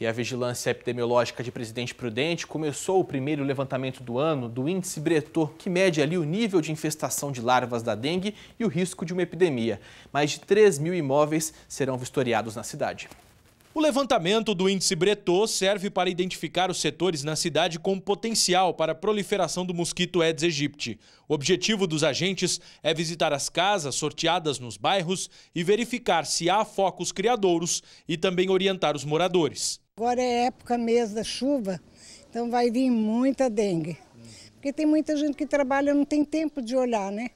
E a vigilância epidemiológica de Presidente Prudente começou o primeiro levantamento do ano do índice Breton, que mede ali o nível de infestação de larvas da dengue e o risco de uma epidemia. Mais de 3 mil imóveis serão vistoriados na cidade. O levantamento do índice Breton serve para identificar os setores na cidade com potencial para a proliferação do mosquito Aedes aegypti. O objetivo dos agentes é visitar as casas sorteadas nos bairros e verificar se há focos criadouros e também orientar os moradores. Agora é época mesmo da chuva, então vai vir muita dengue. Porque tem muita gente que trabalha não tem tempo de olhar, né?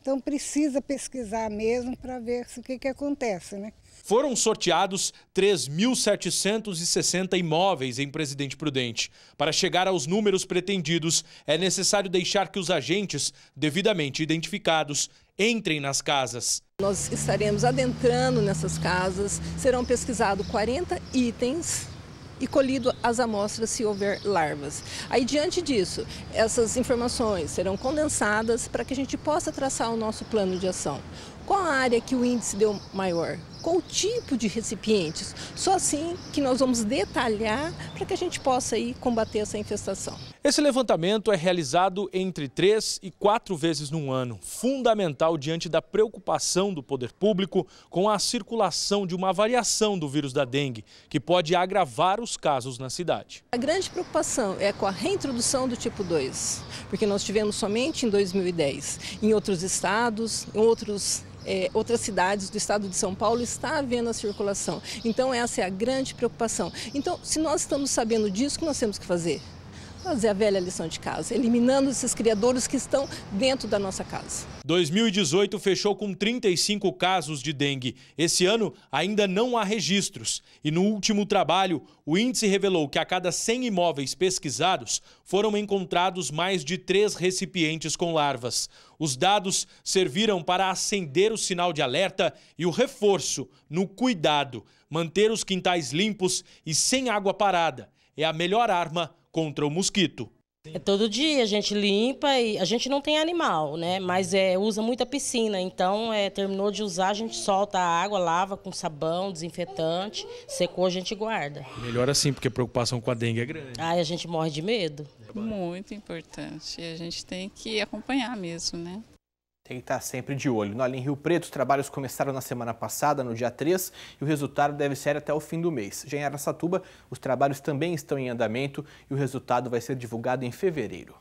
Então precisa pesquisar mesmo para ver o que, que acontece, né? Foram sorteados 3.760 imóveis em Presidente Prudente. Para chegar aos números pretendidos, é necessário deixar que os agentes, devidamente identificados, entrem nas casas. Nós estaremos adentrando nessas casas, serão pesquisados 40 itens e colhido as amostras se houver larvas. Aí, diante disso, essas informações serão condensadas para que a gente possa traçar o nosso plano de ação. Qual a área que o índice deu maior? Qual o tipo de recipientes? Só assim que nós vamos detalhar para que a gente possa aí combater essa infestação. Esse levantamento é realizado entre três e quatro vezes no ano, fundamental diante da preocupação do poder público com a circulação de uma variação do vírus da dengue, que pode agravar os casos na cidade. A grande preocupação é com a reintrodução do tipo 2, porque nós tivemos somente em 2010, em outros estados, em outros é, outras cidades do estado de São Paulo está havendo a circulação. Então essa é a grande preocupação. Então, se nós estamos sabendo disso, o que nós temos que fazer? fazer a velha lição de casa, eliminando esses criadores que estão dentro da nossa casa. 2018 fechou com 35 casos de dengue. Esse ano ainda não há registros. E no último trabalho, o índice revelou que a cada 100 imóveis pesquisados, foram encontrados mais de três recipientes com larvas. Os dados serviram para acender o sinal de alerta e o reforço no cuidado. Manter os quintais limpos e sem água parada é a melhor arma contra o mosquito. É todo dia a gente limpa e a gente não tem animal, né? Mas é, usa muita piscina, então é, terminou de usar, a gente solta a água, lava com sabão, desinfetante, secou, a gente guarda. Melhor assim, porque a preocupação com a dengue é grande. Aí a gente morre de medo. Muito importante. E a gente tem que acompanhar mesmo, né? Tem que estar sempre de olho. No em Rio Preto, os trabalhos começaram na semana passada, no dia 3, e o resultado deve ser até o fim do mês. Já em Aracatuba, os trabalhos também estão em andamento e o resultado vai ser divulgado em fevereiro.